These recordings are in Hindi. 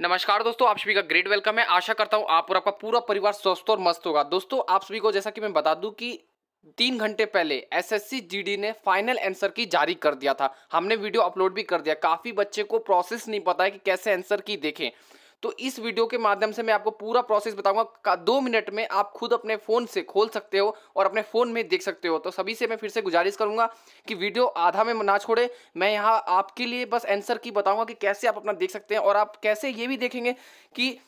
नमस्कार दोस्तों आप सभी का ग्रेट वेलकम है आशा करता हूँ आप और आपका पूरा परिवार स्वस्थ और मस्त होगा दोस्तों आप सभी को जैसा कि मैं बता दूं कि तीन घंटे पहले एसएससी जीडी ने फाइनल आंसर की जारी कर दिया था हमने वीडियो अपलोड भी कर दिया काफ़ी बच्चे को प्रोसेस नहीं पता है कि कैसे आंसर की देखें तो इस वीडियो के माध्यम से मैं आपको पूरा प्रोसेस बताऊंगा दो मिनट में आप खुद अपने फ़ोन से खोल सकते हो और अपने फ़ोन में देख सकते हो तो सभी से मैं फिर से गुजारिश करूंगा कि वीडियो आधा में ना छोड़े मैं यहाँ आपके लिए बस आंसर की बताऊंगा कि कैसे आप अपना देख सकते हैं और आप कैसे ये भी देखेंगे कि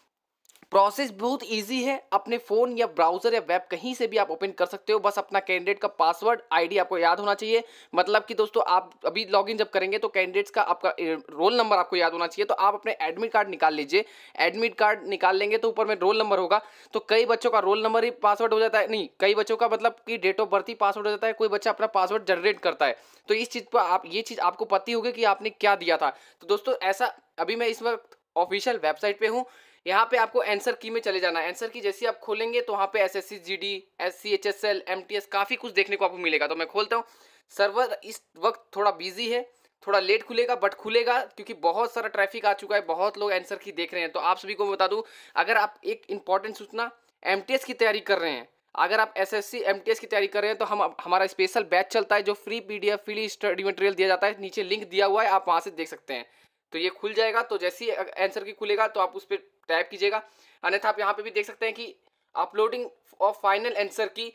प्रोसेस बहुत ईजी है अपने फ़ोन या ब्राउज़र या वेब कहीं से भी आप ओपन कर सकते हो बस अपना कैंडिडेट का पासवर्ड आईडी आपको याद होना चाहिए मतलब कि दोस्तों आप अभी लॉगिन जब करेंगे तो कैंडिडेट्स का आपका रोल नंबर आपको याद होना चाहिए तो आप अपने एडमिट कार्ड निकाल लीजिए एडमिट कार्ड निकाल लेंगे तो ऊपर में रोल नंबर होगा तो कई बच्चों का रोल नंबर ही पासवर्ड हो जाता है नहीं कई बच्चों का मतलब कि डेट ऑफ बर्थ ही पासवर्ड हो जाता है कोई बच्चा अपना पासवर्ड जनरेट करता है तो इस चीज़ पर आप ये चीज़ आपको पता होगी कि आपने क्या दिया था तो दोस्तों ऐसा अभी मैं इस वक्त ऑफिशियल वेबसाइट पे हूँ यहाँ पे आपको एंसर की में चले जाना है एंसर की जैसे आप खोलेंगे तो वहाँ पे S S C G D S C H S L M T S काफ़ी कुछ देखने को आपको मिलेगा तो मैं खोलता हूँ सर्वर इस वक्त थोड़ा बिजी है थोड़ा लेट खुलेगा बट खुलेगा क्योंकि बहुत सारा ट्रैफिक आ चुका है बहुत लोग एंसर की देख रहे हैं तो आप सभी को बता दूं अगर आप एक इंपॉर्टेंट सूचना एम की तैयारी कर रहे हैं अगर आप S S C M T S की तैयारी कर रहे हैं तो हम हमारा स्पेशल बैच चलता है जो free P D F free study material दिया जाता है नीचे लिंक दिया हुआ है आप वहाँ से देख सकते हैं तो ये खुल जाएगा तो जैसे ही आंसर की खुलेगा तो आप उस पर टाइप कीजिएगा अन्यथा आप यहाँ पे भी देख सकते हैं कि uploading of final answer key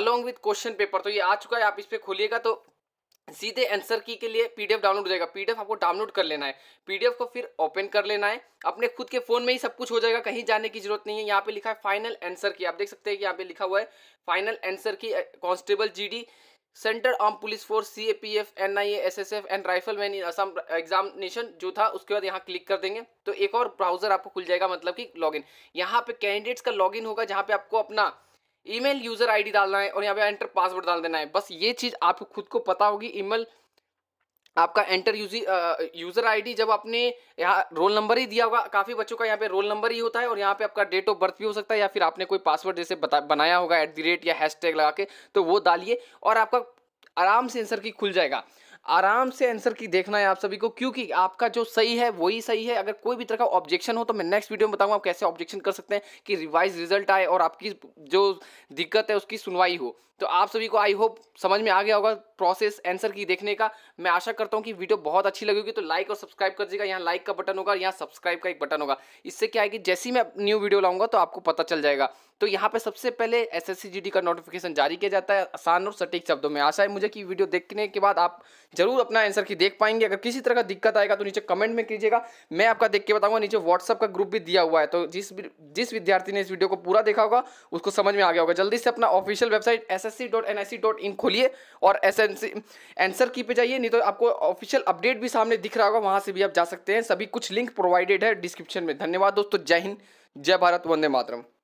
along with question paper तो ये आ चुका है आप इस पर खोलिएगा तो सीधे आंसर की के लिए पीडीएफ डाउनलोड हो जाएगा पीडीएफ आपको डाउनलोड कर लेना है पीडीएफ को फिर ओपन कर लेना है अपने खुद के फोन में ही सब कुछ हो जाएगा कहीं जाने की जरूरत नहीं है यहाँ पे लिखा है फाइनल आंसर की आप देख सकते हैं कि यहाँ पे लिखा हुआ है final answer key constable GD central arm police force C A P F N I S S F and rifleman in Assam examination जो था उसके बाद यहाँ क्लिक कर देंगे तो एक और ब्राउजर आपको खुल जाएगा मतलब कि लॉगिन यहाँ पे कैंडिडेट्स का लॉगिन होगा जहाँ पे आपको अपना ईमेल यूजर आईडी डालना है और यहाँ पे एंटर पासवर्ड डाल देना है बस ये चीज़ आपको खुद को पता होगी ईमेल आपका एंटर यूजर यूज़र आईडी जब आपने यहाँ रोल नंबर ही दिया होगा काफ़ी बच्चों का यहाँ पे रोल नंबर ही होता है और यहाँ पे आपका डेट ऑफ बर्थ भी हो सकता है या फिर आपने कोई पासवर्ड जैसे बनाया होगा एट दी रेट या हैशटैग लगा के तो वो डालिए और आपका आराम से आंसर की खुल जाएगा आराम से आंसर की देखना है आप सभी को क्योंकि आपका जो सही है वही सही है अगर कोई भी तरह का ऑब्जेक्शन हो तो मैं नेक्स्ट वीडियो में बताऊंगा आप कैसे ऑब्जेक्शन कर सकते हैं कि रिवाइज रिजल्ट आए और आपकी जो दिक्कत है उसकी सुनवाई हो तो आप सभी को आई होप समझ में आ गया होगा प्रोसेस आंसर की देखने का मैं आशा करता हूँ कि वीडियो बहुत अच्छी लगेगी तो लाइक और सब्सक्राइब कर दीजिएगा यहाँ लाइक का बटन होगा यहाँ सब्सक्राइब का एक बटन होगा इससे क्या है कि जैसे ही मैं न्यू वीडियो लाऊंगा तो आपको पता चल जाएगा तो यहाँ पे सबसे पहले एस एस का नोटिफिकेशन जारी किया जाता है आसान और सटीक शब्दों में आशा है मुझे कि वीडियो देखने के बाद आप जरूर अपना आंसर की देख पाएंगे अगर किसी तरह का दिक्कत आएगा तो नीचे कमेंट में कीजिएगा मैं आपका देख के बताऊंगा नीचे व्हाट्सअप का ग्रुप भी दिया हुआ है तो जिस जिस विद्यार्थी ने इस वीडियो को पूरा देखा होगा उसको समझ में आ गया होगा जल्दी से अपना official website S S C dot N C dot in खोलिए और एस एन सी आंसर की पे जाइए नहीं तो आपको ऑफिशियल अपडेट भी सामने दिख रहा होगा वहाँ से भी आप जा सकते हैं सभी कुछ लिंक प्रोवाइडेड है डिस्क्रिप्शन में धन्यवाद दोस्तों जय हिंद जय भारत वंदे मातरम